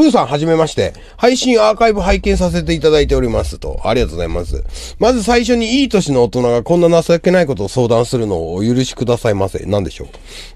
プーさんはじめまして。配信アーカイブ拝見させていただいておりますと。ありがとうございます。まず最初にいい年の大人がこんな情けないことを相談するのをお許しくださいませ。なんでしょ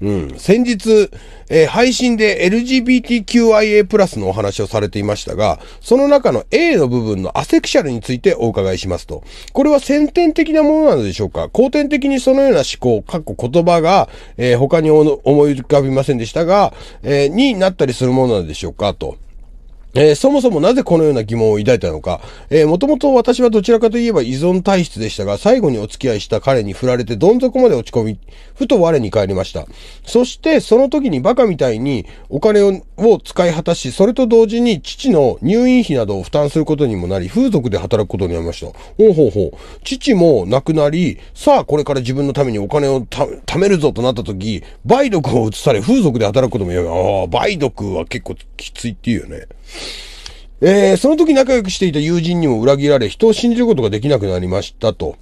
う。うん。先日、えー、配信で LGBTQIA+, プラスのお話をされていましたが、その中の A の部分のアセクシャルについてお伺いしますと。これは先天的なものなのでしょうか後天的にそのような思考、かっこ言葉が、えー、他に思い浮かびませんでしたが、えー、になったりするものなのでしょうかと。えー、そもそもなぜこのような疑問を抱いたのか。えー、もともと私はどちらかといえば依存体質でしたが、最後にお付き合いした彼に振られてどん底まで落ち込み、ふと我に返りました。そして、その時にバカみたいにお金を使い果たし、それと同時に父の入院費などを負担することにもなり、風俗で働くことになりました。ほうほうほう。父も亡くなり、さあこれから自分のためにお金を貯めるぞとなった時、梅毒を移され風俗で働くこともやる。ああ、梅毒は結構きついっていうよね。えー、その時仲良くしていた友人にも裏切られ、人を信じることができなくなりましたと。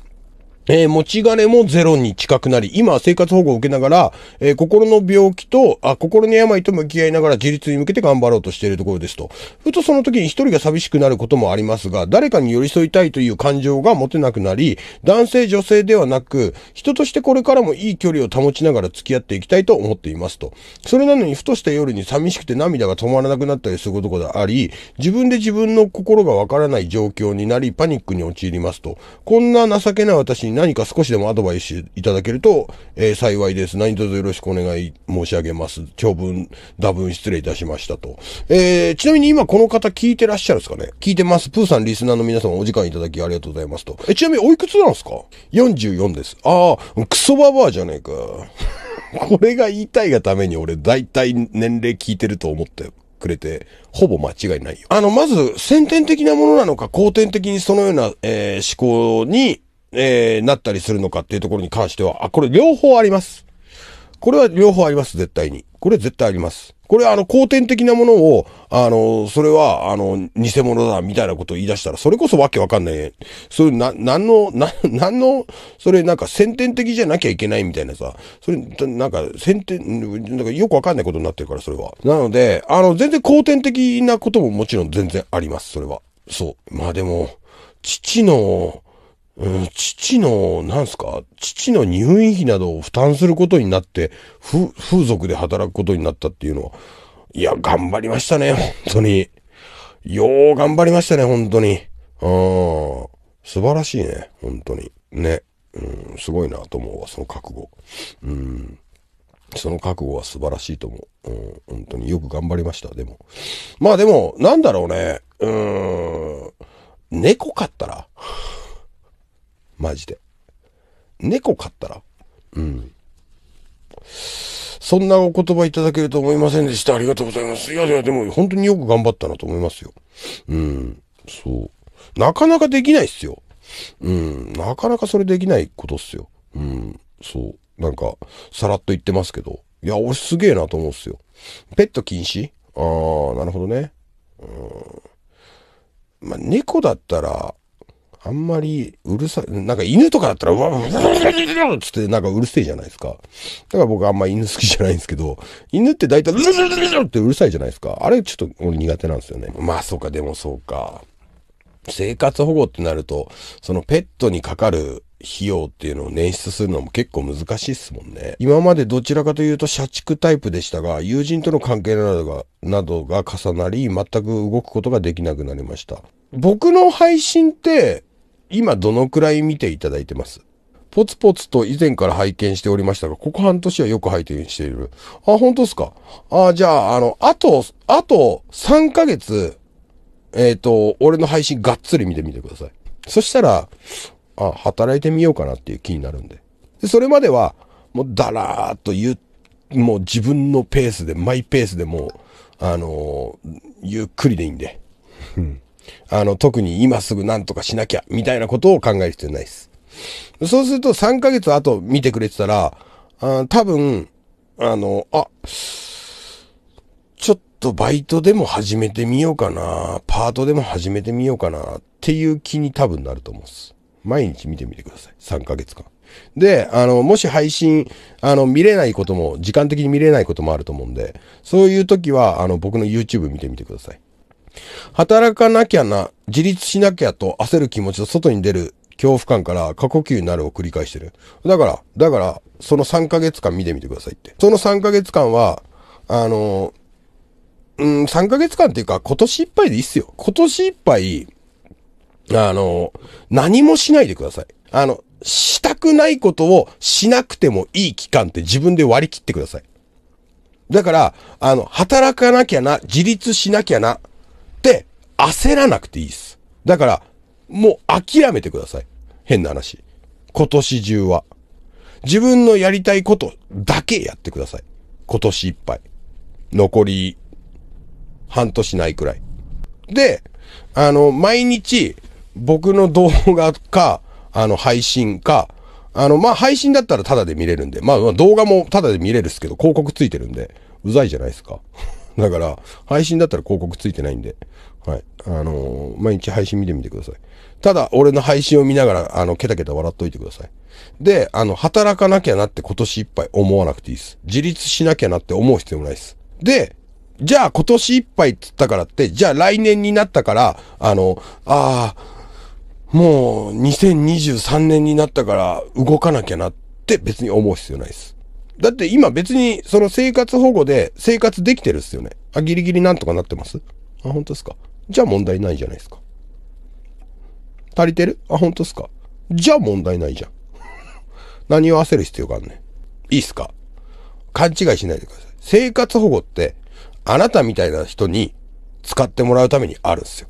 えー、持ち金もゼロに近くなり、今は生活保護を受けながら、えー、心の病気と、あ、心の病と向き合いながら自立に向けて頑張ろうとしているところですと。ふとその時に一人が寂しくなることもありますが、誰かに寄り添いたいという感情が持てなくなり、男性女性ではなく、人としてこれからもいい距離を保ちながら付き合っていきたいと思っていますと。それなのに、ふとした夜に寂しくて涙が止まらなくなったりすることがあり、自分で自分の心がわからない状況になり、パニックに陥りますと。こんな情けない私に何か少しでもアドバイスいただけると、えー、幸いです。何卒よろしくお願い申し上げます。長文、打文失礼いたしましたと。えー、ちなみに今この方聞いてらっしゃるんですかね聞いてます。プーさんリスナーの皆様お時間いただきありがとうございますと。え、ちなみにおいくつなんですか ?44 です。ああ、クソババアじゃねえか。これが言いたいがために俺大体年齢聞いてると思ったよ。くれて、ほぼ間違いないよ。あの、まず、先天的なものなのか、後天的にそのような、えー、思考に、えー、なったりするのかっていうところに関しては、あ、これ両方あります。これは両方あります、絶対に。これ絶対あります。これあの、後天的なものを、あの、それは、あの、偽物だ、みたいなことを言い出したら、それこそわけわかんない。そういう、な、なんの、な、なんの、それなんか先天的じゃなきゃいけないみたいなさ、それ、なんか先天、なんかよくわかんないことになってるから、それは。なので、あの、全然後天的なことももちろん全然あります、それは。そう。まあでも、父の、父の、なんすか、父の入院費などを負担することになって、風俗で働くことになったっていうのは、いや、頑張りましたね、本当に。よう頑張りましたね、本当に。うん。素晴らしいね、本当に。ね。うん、すごいなと思うわ、その覚悟。うん。その覚悟は素晴らしいと思う。うん、本当によく頑張りました、でも。まあでも、なんだろうね。うん。猫飼ったらマジで。猫飼ったらうん。そんなお言葉いただけると思いませんでした。ありがとうございます。いやいや、でも本当によく頑張ったなと思いますよ。うん。そう。なかなかできないっすよ。うん。なかなかそれできないことっすよ。うん。そう。なんか、さらっと言ってますけど。いや、俺すげえなと思うっすよ。ペット禁止ああ、なるほどね。うん。まあ、猫だったら、あんまりうるさい、なんか犬とかだったら、うわ、うっつってなんかうるせえじゃないですか。だから僕あんま犬好きじゃないんですけど、犬って大体、うるるるるってうるさいじゃないですか。あれちょっと俺苦手なんですよね。まあそうか、でもそうか。生活保護ってなると、そのペットにかかる費用っていうのを捻出するのも結構難しいっすもんね。今までどちらかというと社畜タイプでしたが、友人との関係などが、などが重なり、全く動くことができなくなりました。僕の配信って、今どのくらい見ていただいてますポツポツと以前から拝見しておりましたが、ここ半年はよく拝見している。あ、本当ですかあ、じゃあ、あの、あと、あと3ヶ月、えっ、ー、と、俺の配信がっつり見てみてください。そしたら、あ、働いてみようかなっていう気になるんで。でそれまでは、もうだらーっと言う、もう自分のペースで、マイペースでもう、あのー、ゆっくりでいいんで。あの、特に今すぐ何とかしなきゃ、みたいなことを考える必要ないです。そうすると3ヶ月後見てくれてたら、あ多分、あの、あ、ちょっとバイトでも始めてみようかな、パートでも始めてみようかな、っていう気に多分なると思うんです。毎日見てみてください。3ヶ月間。で、あの、もし配信、あの、見れないことも、時間的に見れないこともあると思うんで、そういう時は、あの、僕の YouTube 見てみてください。働かなきゃな、自立しなきゃと焦る気持ちと外に出る恐怖感から過呼吸になるを繰り返してる。だから、だから、その3ヶ月間見てみてくださいって。その3ヶ月間は、あの、うん、3ヶ月間っていうか、今年いっぱいでいいっすよ。今年いっぱい、あの、何もしないでください。あの、したくないことをしなくてもいい期間って自分で割り切ってください。だから、あの、働かなきゃな、自立しなきゃな、焦らなくていいです。だから、もう諦めてください。変な話。今年中は。自分のやりたいことだけやってください。今年いっぱい。残り、半年ないくらい。で、あの、毎日、僕の動画か、あの、配信か、あの、まあ、配信だったらタダで見れるんで、まあ、動画もタダで見れるっすけど、広告ついてるんで、うざいじゃないですか。だから、配信だったら広告ついてないんで、はい。あのー、毎日配信見てみてください。ただ、俺の配信を見ながら、あの、ケタケタ笑っといてください。で、あの、働かなきゃなって今年いっぱい思わなくていいです。自立しなきゃなって思う必要もないです。で、じゃあ今年いっぱいっつったからって、じゃあ来年になったから、あの、ああ、もう2023年になったから動かなきゃなって別に思う必要ないです。だって今別にその生活保護で生活できてるっすよね。あ、ギリギリなんとかなってますあ、本当ですか。じゃあ問題ないじゃないですか。足りてるあ、本当ですか。じゃあ問題ないじゃん。何を焦る必要があんねん。いいっすか勘違いしないでください。生活保護って、あなたみたいな人に使ってもらうためにあるんすよ。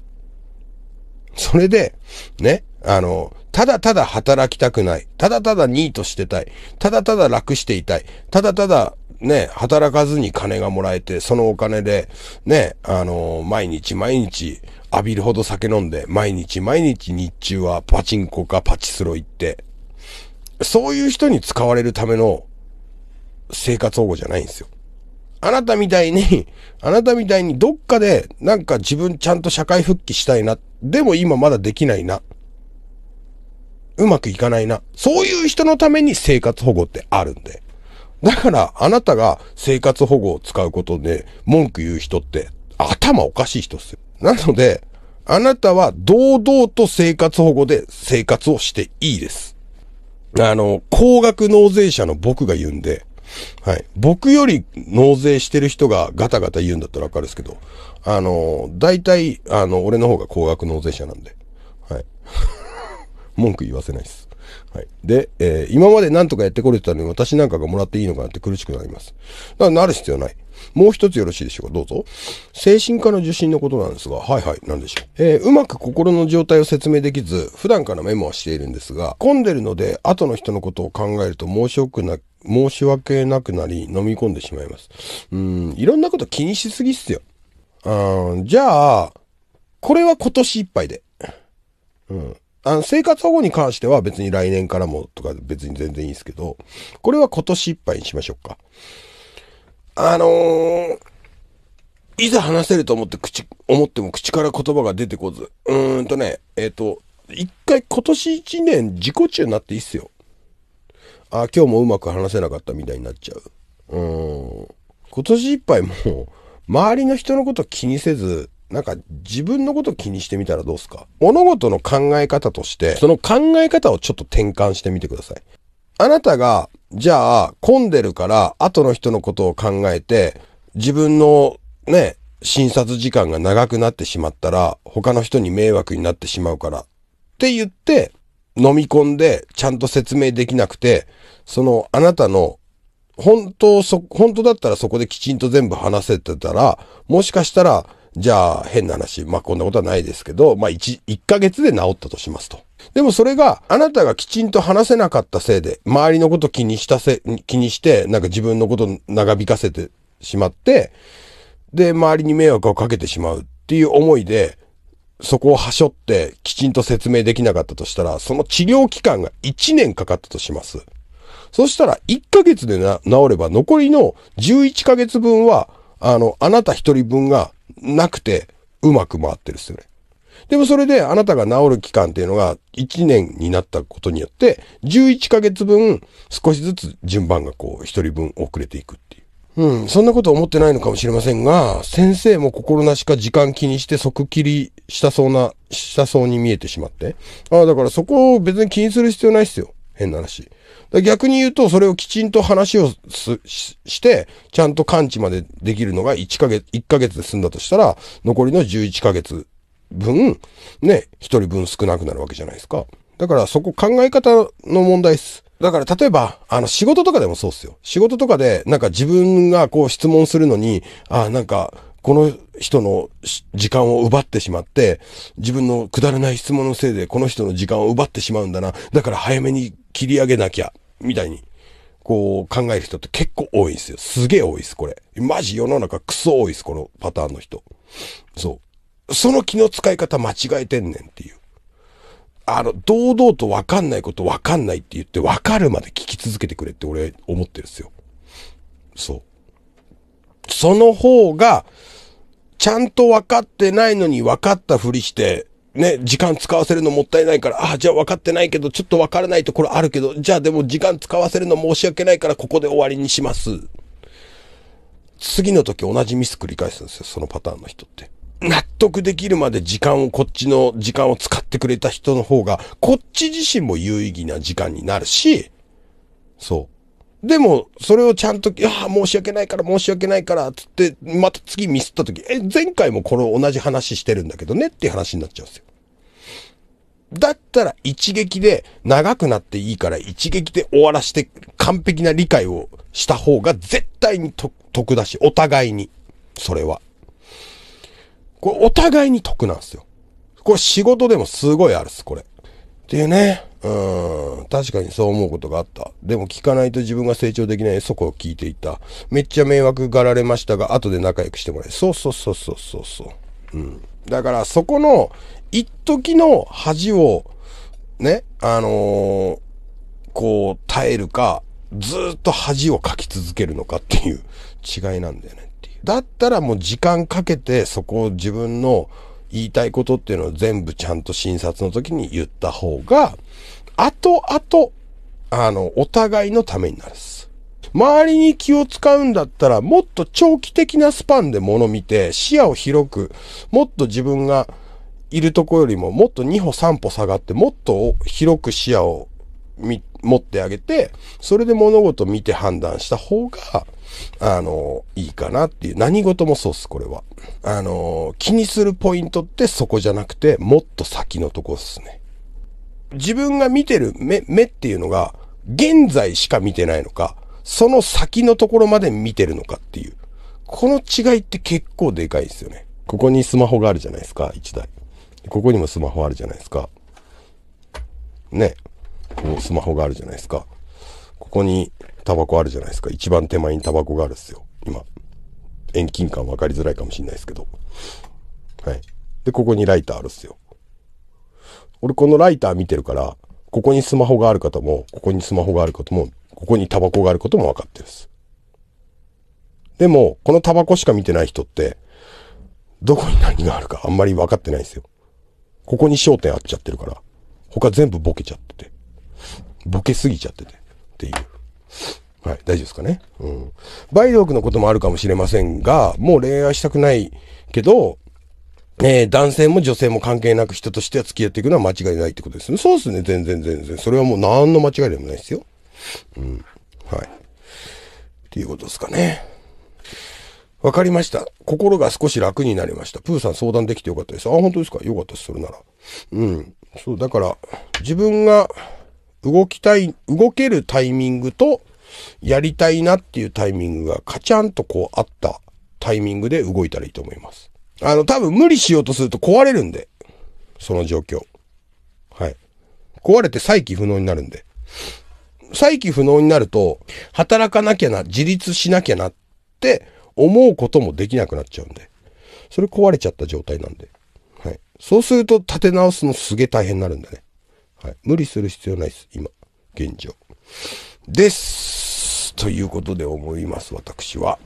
それで、ね、あの、ただただ働きたくない。ただただニートしてたい。ただただ楽していたい。ただただね、働かずに金がもらえて、そのお金で、ね、あのー、毎日毎日浴びるほど酒飲んで、毎日毎日日中はパチンコかパチスロ行って、そういう人に使われるための生活保護じゃないんですよ。あなたみたいに、あなたみたいにどっかでなんか自分ちゃんと社会復帰したいな。でも今まだできないな。うまくいかないな。そういう人のために生活保護ってあるんで。だから、あなたが生活保護を使うことで文句言う人って頭おかしい人っすよ。なので、あなたは堂々と生活保護で生活をしていいです。あの、高額納税者の僕が言うんで、はい。僕より納税してる人がガタガタ言うんだったらわかるんですけど、あの、大体、あの、俺の方が高額納税者なんで、はい。文句言わせないです。はい。で、えー、今まで何とかやってこれてたのに私なんかがもらっていいのかなって苦しくなります。だからなる必要ない。もう一つよろしいでしょうか。どうぞ。精神科の受診のことなんですが、はいはい、なんでしょう。えー、うまく心の状態を説明できず、普段からメモはしているんですが、混んでるので、後の人のことを考えると申し訳な、申し訳なくなり、飲み込んでしまいます。うん、いろんなこと気にしすぎっすよ。あじゃあ、これは今年いっぱいで。うん。あの、生活保護に関しては別に来年からもとか別に全然いいですけど、これは今年いっぱいにしましょうか。あのー、いざ話せると思って口、思っても口から言葉が出てこず。うーんとね、えっ、ー、と、一回今年一年自己中になっていいっすよ。あ、今日もうまく話せなかったみたいになっちゃう。うーん。今年いっぱいもう、周りの人のこと気にせず、なんか自分のこと気にしてみたらどうすか物事の考え方として、その考え方をちょっと転換してみてください。あなたが、じゃあ、混んでるから、後の人のことを考えて、自分のね、診察時間が長くなってしまったら、他の人に迷惑になってしまうから、って言って、飲み込んで、ちゃんと説明できなくて、その、あなたの本当そ、本当だったらそこできちんと全部話せてたら、もしかしたらじゃあ変な話、まあ、こんなことはないですけど、まあ一、ヶ月で治ったとしますと。でもそれが、あなたがきちんと話せなかったせいで、周りのこと気にしたせ、気にして、なんか自分のこと長引かせてしまって、で、周りに迷惑をかけてしまうっていう思いで、そこをはしょってきちんと説明できなかったとしたら、その治療期間が1年かかったとします。そしたら1ヶ月で治れば残りの11ヶ月分は、あの、あなた一人分がなくて、うまく回ってるっすよね。でもそれであなたが治る期間っていうのが1年になったことによって、11ヶ月分少しずつ順番がこう1人分遅れていくっていう。うん、そんなこと思ってないのかもしれませんが、先生も心なしか時間気にして即切りしたそうな、したそうに見えてしまって。ああ、だからそこを別に気にする必要ないっすよ。変な話。逆に言うと、それをきちんと話をしして、ちゃんと完治までできるのが1ヶ月、1ヶ月で済んだとしたら、残りの11ヶ月分、ね、1人分少なくなるわけじゃないですか。だからそこ考え方の問題です。だから例えば、あの仕事とかでもそうっすよ。仕事とかで、なんか自分がこう質問するのに、ああなんか、この人の時間を奪ってしまって、自分のくだらない質問のせいでこの人の時間を奪ってしまうんだな。だから早めに切り上げなきゃ、みたいに、こう考える人って結構多いんですよ。すげえ多いです、これ。マジ世の中クソ多いです、このパターンの人。そう。その気の使い方間違えてんねんっていう。あの、堂々とわかんないことわかんないって言ってわかるまで聞き続けてくれって俺思ってるんすよ。そう。その方が、ちゃんと分かってないのに分かったふりして、ね、時間使わせるのもったいないから、ああ、じゃあ分かってないけど、ちょっと分からないところあるけど、じゃあでも時間使わせるの申し訳ないから、ここで終わりにします。次の時同じミス繰り返すんですよ、そのパターンの人って。納得できるまで時間を、こっちの時間を使ってくれた人の方が、こっち自身も有意義な時間になるし、そう。でも、それをちゃんと、いや、申し訳ないから、申し訳ないから、つって、また次ミスった時、え、前回もこの同じ話してるんだけどねっていう話になっちゃうんですよ。だったら一撃で、長くなっていいから一撃で終わらして、完璧な理解をした方が絶対に得だし、お互いに。それは。これ、お互いに得なんですよ。これ仕事でもすごいあるっす、これ。っていうね。うん、確かにそう思うことがあった。でも聞かないと自分が成長できないそこを聞いていた。めっちゃ迷惑がられましたが、後で仲良くしてもらえ。そうそうそうそうそうそう。うん。だから、そこの、一時の恥を、ね、あのー、こう、耐えるか、ずっと恥をかき続けるのかっていう違いなんだよねっていう。だったらもう時間かけて、そこを自分の、言いたいことっていうのを全部ちゃんと診察の時に言った方が、後々、あの、お互いのためになるです。周りに気を使うんだったら、もっと長期的なスパンで物見て、視野を広く、もっと自分がいるとこよりも、もっと2歩3歩下がって、もっと広く視野を持ってあげて、それで物事見て判断した方が、あの、いいかなっていう。何事もそうっす、これは。あの、気にするポイントってそこじゃなくて、もっと先のとこっすね。自分が見てる目、目っていうのが、現在しか見てないのか、その先のところまで見てるのかっていう。この違いって結構でかいですよね。ここにスマホがあるじゃないですか、1台。ここにもスマホあるじゃないですか。ね。こう、スマホがあるじゃないですか。ここにタバコあるじゃないですか。一番手前にタバコがあるっすよ。今。遠近感分かりづらいかもしんないですけど。はい。で、ここにライターあるっすよ。俺このライター見てるから、ここにスマホがある方も、ここにスマホがある方も、ここにタバコがあることも分かってるっす。でも、このタバコしか見てない人って、どこに何があるかあんまり分かってないっですよ。ここに焦点あっちゃってるから、他全部ボケちゃってて、ボケすぎちゃってて、っていう。はい、大丈夫ですかね。うん。梅毒のこともあるかもしれませんが、もう恋愛したくないけど、えー、男性も女性も関係なく人としては付き合っていくのは間違いないってことですね。そうですね、全然全然。それはもう何の間違いでもないですよ。うん。はい。っていうことですかね。わかりました。心が少し楽になりました。プーさん相談できてよかったです。あ、本当ですかよかったです、それなら。うん。そう、だから、自分が、動きたい、動けるタイミングと、やりたいなっていうタイミングがカチャンとこうあったタイミングで動いたらいいと思います。あの、多分無理しようとすると壊れるんで。その状況。はい。壊れて再起不能になるんで。再起不能になると、働かなきゃな、自立しなきゃなって思うこともできなくなっちゃうんで。それ壊れちゃった状態なんで。はい。そうすると立て直すのすげえ大変になるんでね。はい、無理する必要ないです、今、現状。です。ということで思います、私は。